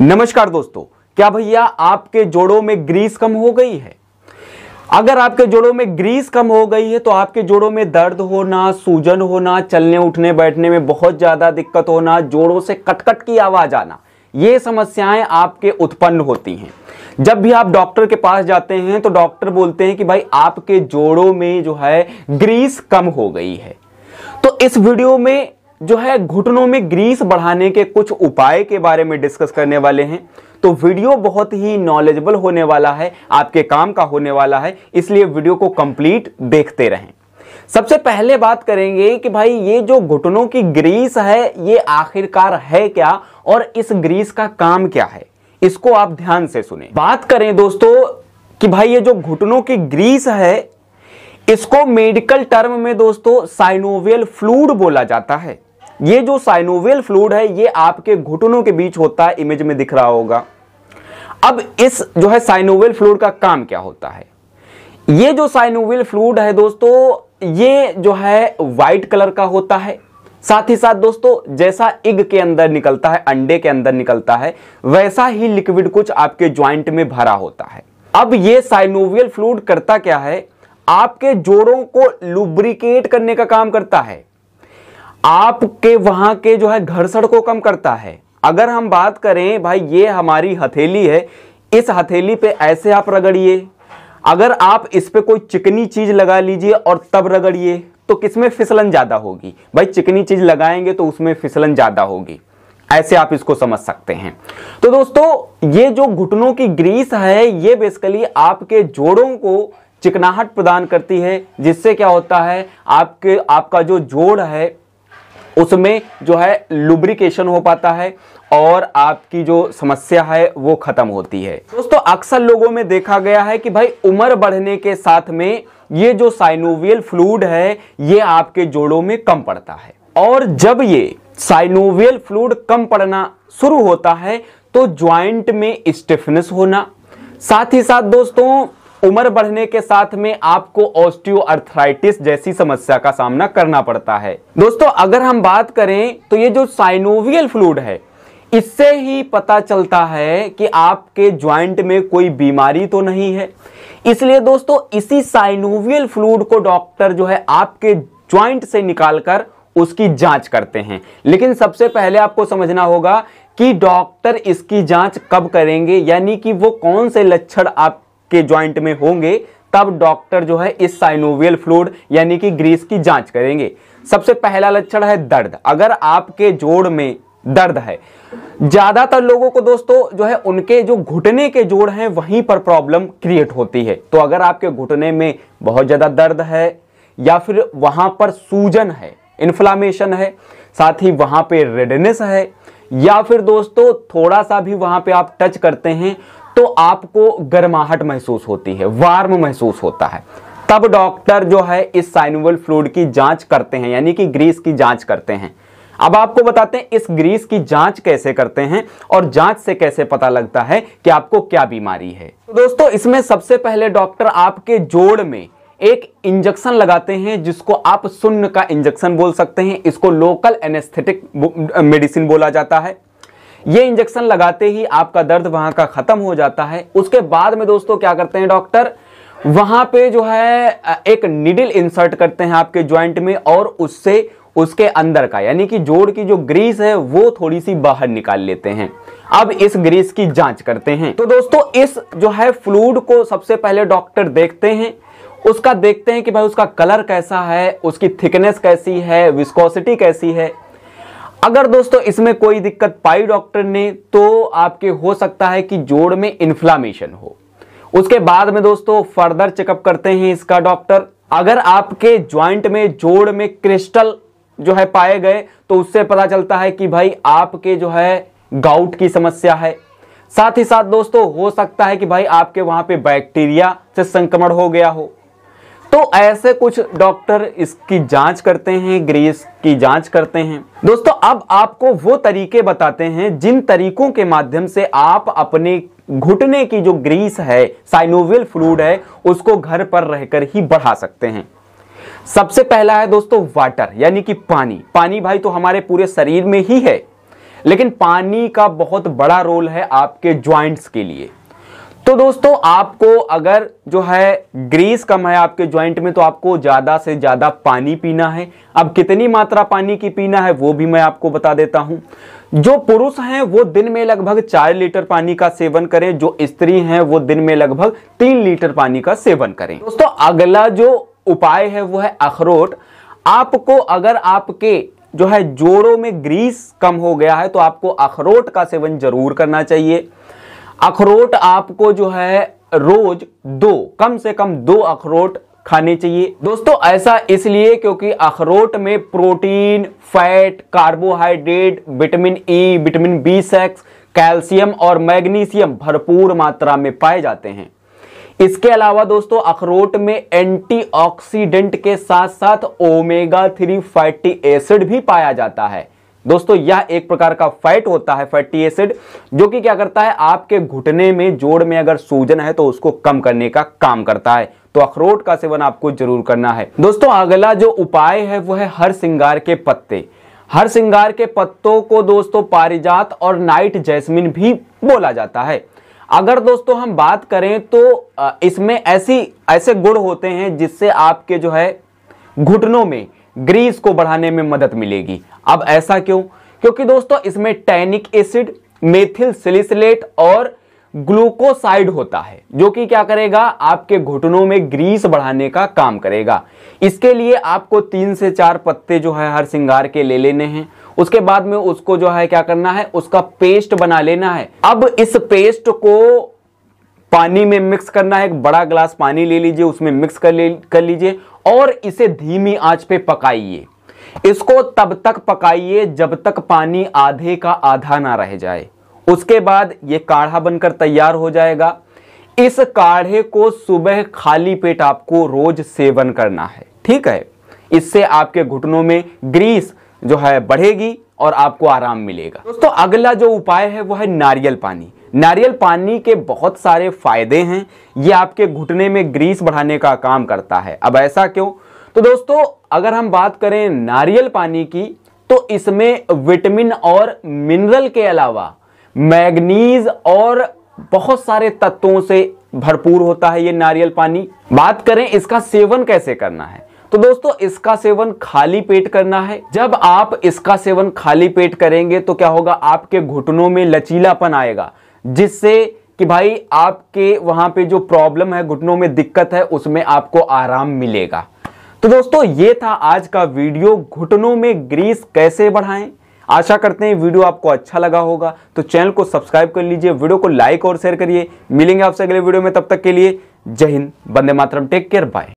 नमस्कार दोस्तों क्या भैया आपके जोड़ों में ग्रीस कम हो गई है अगर आपके जोड़ों में ग्रीस कम हो गई है तो आपके जोड़ों में दर्द होना सूजन होना चलने उठने बैठने में बहुत ज़्यादा दिक्कत होना जोड़ों से कटकट की आवाज़ आना ये समस्याएं आपके उत्पन्न होती हैं जब भी आप डॉक्टर के पास जाते हैं तो डॉक्टर बोलते हैं कि भाई आपके जोड़ों में जो है ग्रीस कम हो गई है तो इस वीडियो में जो है घुटनों में ग्रीस बढ़ाने के कुछ उपाय के बारे में डिस्कस करने वाले हैं तो वीडियो बहुत ही नॉलेजेबल होने वाला है आपके काम का होने वाला है इसलिए वीडियो को कंप्लीट देखते रहें सबसे पहले बात करेंगे कि भाई ये जो घुटनों की ग्रीस है ये आखिरकार है क्या और इस ग्रीस का काम क्या है इसको आप ध्यान से सुने बात करें दोस्तों कि भाई ये जो घुटनों की ग्रीस है इसको मेडिकल टर्म में दोस्तों साइनोवियल फ्लूड बोला जाता है ये जो साइनोवेल फ्लूड है ये आपके घुटनों के बीच होता है इमेज में दिख रहा होगा अब इस जो है साइनोवेल फ्लूड का काम क्या होता है ये जो साइनोवेल फ्लूड है दोस्तों ये जो है व्हाइट कलर का होता है साथ ही साथ दोस्तों जैसा इग के अंदर निकलता है अंडे के अंदर निकलता है वैसा ही लिक्विड कुछ आपके ज्वाइंट में भरा होता है अब ये साइनोवियल फ्लूड करता क्या है आपके जोड़ों को लुब्रिकेट करने का काम करता है आपके वहां के जो है घर्षण को कम करता है अगर हम बात करें भाई ये हमारी हथेली है इस हथेली पे ऐसे आप रगड़िए अगर आप इस पे कोई चिकनी चीज लगा लीजिए और तब रगड़िए तो किसमें फिसलन ज़्यादा होगी भाई चिकनी चीज लगाएंगे तो उसमें फिसलन ज़्यादा होगी ऐसे आप इसको समझ सकते हैं तो दोस्तों ये जो घुटनों की ग्रीस है ये बेसिकली आपके जोड़ों को चिकनाहट प्रदान करती है जिससे क्या होता है आपके आपका जो जोड़ है उसमें जो है लुब्रिकेशन हो पाता है और आपकी जो समस्या है वो ख़त्म होती है दोस्तों अक्सर लोगों में देखा गया है कि भाई उम्र बढ़ने के साथ में ये जो साइनोवियल फ्लूड है ये आपके जोड़ों में कम पड़ता है और जब ये साइनोवियल फ्लूड कम पड़ना शुरू होता है तो ज्वाइंट में स्टिफनेस होना साथ ही साथ दोस्तों उम्र बढ़ने के साथ में आपको ऑस्टियो जैसी समस्या का सामना करना पड़ता है दोस्तों अगर हम बात करें तो ये जो साइनोवियल फ्लूड है इससे ही पता चलता है कि आपके ज्वाइंट में कोई बीमारी तो नहीं है इसलिए दोस्तों इसी साइनोवियल फ्लूड को डॉक्टर जो है आपके ज्वाइंट से निकालकर उसकी जांच करते हैं लेकिन सबसे पहले आपको समझना होगा कि डॉक्टर इसकी जांच कब करेंगे यानी कि वो कौन से लक्षण आप के ज्वाइंट में होंगे तब डॉक्टर जो है इस साइनोवियल फ्लूड यानी कि ग्रीस की जांच करेंगे सबसे पहला लक्षण है दर्द अगर आपके जोड़ में दर्द है ज्यादातर लोगों को दोस्तों जो है उनके जो घुटने के जोड़ हैं वहीं पर प्रॉब्लम क्रिएट होती है तो अगर आपके घुटने में बहुत ज्यादा दर्द है या फिर वहां पर सूजन है इन्फ्लामेशन है साथ ही वहां पे रेडनेस है या फिर दोस्तों थोड़ा सा भी वहां पे आप टच करते हैं तो आपको गर्माहट महसूस होती है वार्म महसूस होता है तब डॉक्टर जो है इस साइनुअल फ्लूड की जांच करते हैं यानी कि ग्रीस की जांच करते हैं अब आपको बताते हैं इस ग्रीस की जांच कैसे करते हैं और जांच से कैसे पता लगता है कि आपको क्या बीमारी है तो दोस्तों इसमें सबसे पहले डॉक्टर आपके जोड़ में एक इंजेक्शन लगाते हैं जिसको आप शून्य का इंजेक्शन बोल सकते हैं इसको लोकल एनेस्थेटिक मेडिसिन बोला जाता है ये इंजेक्शन लगाते ही आपका दर्द वहां का खत्म हो जाता है उसके बाद में दोस्तों क्या करते हैं डॉक्टर वहां पे जो है एक निडिल इंसर्ट करते हैं आपके ज्वाइंट में और उससे उसके अंदर का यानी कि जोड़ की जो ग्रीस है वो थोड़ी सी बाहर निकाल लेते हैं अब इस ग्रीस की जांच करते हैं तो दोस्तों इस जो है फ्लूड को सबसे पहले डॉक्टर देखते हैं उसका देखते हैं कि भाई उसका कलर कैसा है उसकी थिकनेस कैसी है विस्कोसिटी कैसी है अगर दोस्तों इसमें कोई दिक्कत पाई डॉक्टर ने तो आपके हो सकता है कि जोड़ में इन्फ्लामेशन हो उसके बाद में दोस्तों फर्दर चेकअप करते हैं इसका डॉक्टर अगर आपके ज्वाइंट में जोड़ में क्रिस्टल जो है पाए गए तो उससे पता चलता है कि भाई आपके जो है गाउट की समस्या है साथ ही साथ दोस्तों हो सकता है कि भाई आपके वहां पे बैक्टीरिया से संक्रमण हो गया हो तो ऐसे कुछ डॉक्टर इसकी जांच करते हैं ग्रीस की जांच करते हैं दोस्तों अब आपको वो तरीके बताते हैं जिन तरीकों के माध्यम से आप अपने घुटने की जो ग्रीस है साइनोवियल फ्लूड है उसको घर पर रहकर ही बढ़ा सकते हैं सबसे पहला है दोस्तों वाटर यानी कि पानी पानी भाई तो हमारे पूरे शरीर में ही है लेकिन पानी का बहुत बड़ा रोल है आपके ज्वाइंट्स के लिए तो दोस्तों आपको अगर जो है ग्रीस कम है आपके ज्वाइंट में तो आपको ज़्यादा से ज़्यादा पानी पीना है अब कितनी मात्रा पानी की पीना है वो भी मैं आपको बता देता हूं जो पुरुष हैं वो दिन में लगभग चार लीटर पानी का सेवन करें जो स्त्री हैं वो दिन में लगभग तीन लीटर पानी का सेवन करें दोस्तों अगला जो उपाय है वो है अखरोट आपको अगर आपके जो है जोड़ों में ग्रीस कम हो गया है तो आपको अखरोट का सेवन जरूर करना चाहिए अखरोट आपको जो है रोज दो कम से कम दो अखरोट खाने चाहिए दोस्तों ऐसा इसलिए क्योंकि अखरोट में protein fat carbohydrate vitamin E e, vitamin B six calcium और मैग्नीशियम भरपूर मात्रा में पाए जाते हैं इसके अलावा दोस्तों अखरोट में एंटीऑक्सीडेंट के साथ साथ ओमेगा थ्री फैटी एसिड भी पाया जाता है दोस्तों यह एक प्रकार का फैट होता है फैटी एसिड जो कि क्या करता है आपके घुटने में जोड़ में अगर सूजन है तो उसको कम करने का काम करता है तो अखरोट का सेवन आपको जरूर करना है दोस्तों अगला जो उपाय है वह है हर सिंगार के पत्ते हर सिंगार के पत्तों को दोस्तों पारिजात और नाइट जैस्मिन भी बोला जाता है अगर दोस्तों हम बात करें तो इसमें ऐसी ऐसे गुण होते हैं जिससे आपके जो है घुटनों में ग्रीस को बढ़ाने में मदद मिलेगी अब ऐसा क्यों क्योंकि दोस्तों इसमें टैनिक एसिड मेथिल सिलिसलेट और ग्लूकोसाइड होता है जो कि क्या करेगा आपके घुटनों में ग्रीस बढ़ाने का काम करेगा इसके लिए आपको तीन से चार पत्ते जो है हर सिंगार के ले लेने हैं उसके बाद में उसको जो है क्या करना है उसका पेस्ट बना लेना है अब इस पेस्ट को पानी में मिक्स करना है एक बड़ा ग्लास पानी ले लीजिए उसमें मिक्स कर कर लीजिए और इसे धीमी आंच पे पकाइए इसको तब तक पकाइए जब तक पानी आधे का आधा ना रह जाए उसके बाद ये काढ़ा बनकर तैयार हो जाएगा इस काढ़े को सुबह खाली पेट आपको रोज सेवन करना है ठीक है इससे आपके घुटनों में ग्रीस जो है बढ़ेगी और आपको आराम मिलेगा दोस्तों अगला जो उपाय है वो है नारियल पानी नारियल पानी के बहुत सारे फायदे हैं ये आपके घुटने में ग्रीस बढ़ाने का काम करता है अब ऐसा क्यों तो दोस्तों अगर हम बात करें नारियल पानी की तो इसमें विटामिन और मिनरल के अलावा मैग्नीज और बहुत सारे तत्वों से भरपूर होता है ये नारियल पानी बात करें इसका सेवन कैसे करना है तो दोस्तों इसका सेवन खाली पेट करना है जब आप इसका सेवन खाली पेट करेंगे तो क्या होगा आपके घुटनों में लचीलापन आएगा जिससे कि भाई आपके वहां पे जो प्रॉब्लम है घुटनों में दिक्कत है उसमें आपको आराम मिलेगा तो दोस्तों ये था आज का वीडियो घुटनों में ग्रीस कैसे बढ़ाएं आशा करते हैं वीडियो आपको अच्छा लगा होगा तो चैनल को सब्सक्राइब कर लीजिए वीडियो को लाइक और शेयर करिए मिलेंगे आपसे अगले वीडियो में तब तक के लिए जय हिंद बंदे मातरम टेक केयर बाय